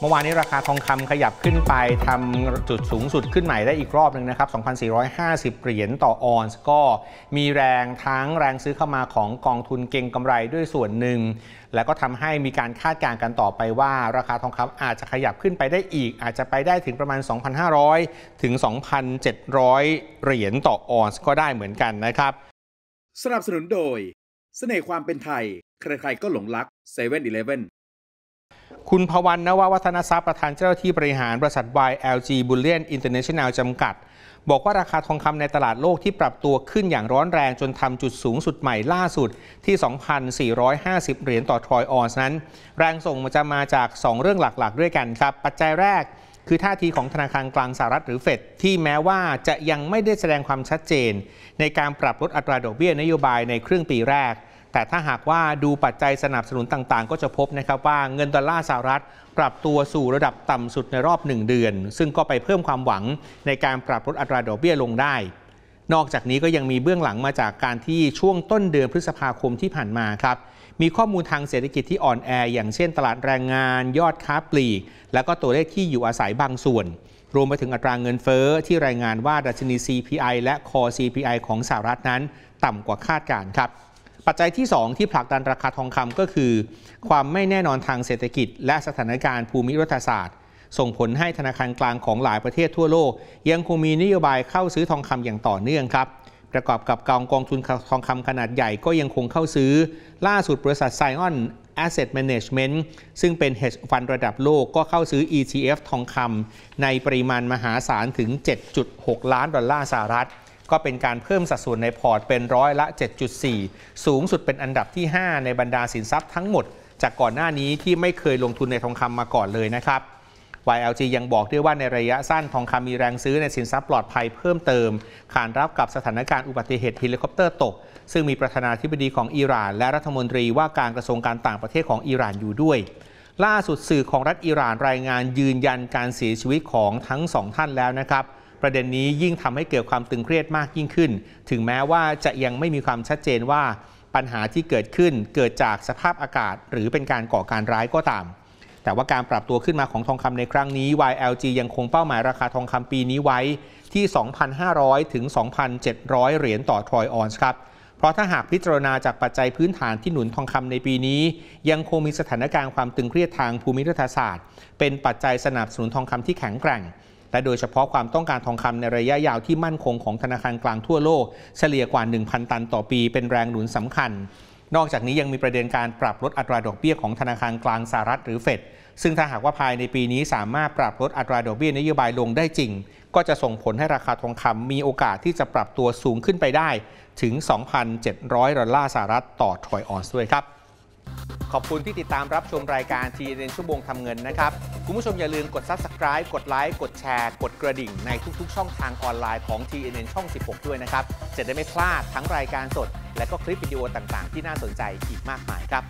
เมื่อวานนี้ราคาทองคำขยับขึ้นไปทำจุดสูงสุดขึ้นใหม่ได้อีกรอบหนึ่งนะครับ 2,450 เหรียญต่อออนซ์ก็มีแรงทั้งแรงซื้อเข้ามาของกองทุนเก่งกำไรด้วยส่วนหนึ่ง แล้วก็ทำให้มีการคาดการณ์กันต่อไปว่า ราคาทองคำอาจจะขยับขึ้นไปได้อีกอาจจะไปได้ถึงประมาณ 2,500 ถึง 2,700 เหรียญต่อออนซ์ก็ได้เหมือนกันนะครับสนับสนุนโดย เสน่ห์ความเป็นไทยใครๆก็หลงรักเซเว่นอีเเลฟว่คุณพวันนววัฒนทรัพย์ประธานเจ้าที่บริหารบริษัท YLG Bullion International จำกัด บอกว่าราคาทองคำในตลาดโลกที่ปรับตัวขึ้นอย่างร้อนแรงจนทำจุดสูงสุดใหม่ล่าสุดที่ 2,450 เหรียญต่อทรอยออนซ์นั้น แรงส่งมจะมาจาก 2 เรื่องหลักๆ ด้วยกันครับปัจจัยแรก คือท่าทีของธนาคารกลางสหรัฐหรือเฟดที่แม้ว่าจะยังไม่ได้แสดงความชัดเจน ในการปรับลดอัตราดอกเบี้ยนโยบายในครึ่งปีแรกแต่ถ้าหากว่าดูปัจจัยสนับสนุนต่างๆ ก็จะพบนะครับว่า เงินดอลลาร์สหรัฐ ปรับตัวสู่ระดับต่ำสุดในรอบ 1 เดือน ซึ่งก็ไปเพิ่มความหวังในการปรับลดอัตราดอกเบี้ยลงได้ นอกจากนี้ก็ยังมีเบื้องหลังมาจากการที่ช่วงต้นเดือนพฤษภาคมที่ผ่านมาครับ มีข้อมูลทางเศรษฐกิจที่อ่อนแออย่างเช่น ตลาดแรงงานยอดค้าปลีกและก็ตัวเลขที่อยู่อาศัยบางส่วน รวมไปถึงอัตรางเงินเฟ้อที่รายงานว่าดัชนี CPI และ Core CPI ของสหรัฐนั้น ต่ำกว่าคาดการครับปัจจัยที่ 2 ที่ผลักดันราคาทองคำก็คือ ความไม่แน่นอนทางเศรษฐกิจและสถานการณ์ภูมิรัฐศาสตร์ ส่งผลให้ธนาคารกลางของหลายประเทศทั่วโลก ยังคงมีนโยบายเข้าซื้อทองคำอย่างต่อเนื่องครับประกอบกับกองกองทุนทองคำขนาดใหญ่ก็ยังคงเข้าซื้อล่าสุดบริษัทไซออน Asset Management ซึ่งเป็น hedge fund ระดับโลกก็เข้าซื้อ ETF ทองคำในปริมาณมหาศาลถึง 7.6ล้านดอลลาร์สหรัฐก็เป็นการเพิ่มสัดส่วนในพอร์ตเป็นร้อยละ 7.4 สูงสุดเป็นอันดับที่ 5 ในบรรดาสินทรัพย์ทั้งหมดจากก่อนหน้านี้ที่ไม่เคยลงทุนในทองคำมาก่อนเลยนะครับ YLG ยังบอกด้วยว่าในระยะสั้นทองคำมีแรงซื้อในสินทรัพย์ปลอดภัยเพิ่มเติมขานรับกับสถานการณ์อุบัติเหตุเฮลิคอปเตอร์ตก ซึ่งมีประธานาธิบดีของอิหร่านและรัฐมนตรีว่าการกระทรวงการต่างประเทศของอิหร่านอยู่ด้วย ล่าสุดสื่อของรัฐอิหร่านรายงานยืนยันการเสียชีวิตของทั้งสองท่านแล้วนะครับประเด็นนี้ยิ่งทำให้เกิดความตึงเครียดมากยิ่งขึ้น ถึงแม้ว่าจะยังไม่มีความชัดเจนว่าปัญหาที่เกิดขึ้นเกิดจากสภาพอากาศ หรือเป็นการก่อการร้ายก็ตาม แต่ว่าการปรับตัวขึ้นมาของทองคำในครั้งนี้ YLG ยังคงเป้าหมายราคาทองคำปีนี้ไว้ที่ 2,500 ถึง 2,700 เหรียญต่อทรอยออนซ์ครับ เพราะถ้าหากพิจารณาจากปัจจัยพื้นฐานที่หนุนทองคำในปีนี้ ยังคงมีสถานการณ์ความตึงเครียดทางภูมิรัฐศาสตร์ เป็นปัจจัยสนับสนุนทองคำที่แข็งแกร่งและโดยเฉพาะความต้องการทองคำในระยะยาวที่มั่นคงของธนาคารกลางทั่วโลกเฉลี่ยกว่า 1,000 ตันต่อปีเป็นแรงหนุนสำคัญ นอกจากนี้ยังมีประเด็นการปรับลดอัตราดอกเบี้ยของธนาคารกลางสหรัฐหรือเฟด ซึ่งถ้าหากว่าภายในปีนี้สามารถปรับลดอัตราดอกเบี้ยนโยบายลงได้จริง ก็จะส่งผลให้ราคาทองคำมีโอกาสที่จะปรับตัวสูงขึ้นไปได้ถึง2,700ดอลลาร์สหรัฐต่อทรอยออนซ์ด้วยครับขอบคุณที่ติดตามรับชมรายการ GNN ชั่วโมงทำเงินนะครับ คุณผู้ชมอย่าลืมกด Subscribe กดไลค์กดแชร์ กดกระดิ่ง ในทุกๆ ช่องทางออนไลน์ของ t n n ช่อง 16 ด้วยนะครับจะได้ไม่พลาดทั้งรายการสด และก็คลิปวิดีโอต่างๆ ที่น่าสนใจอีกมากมายครับ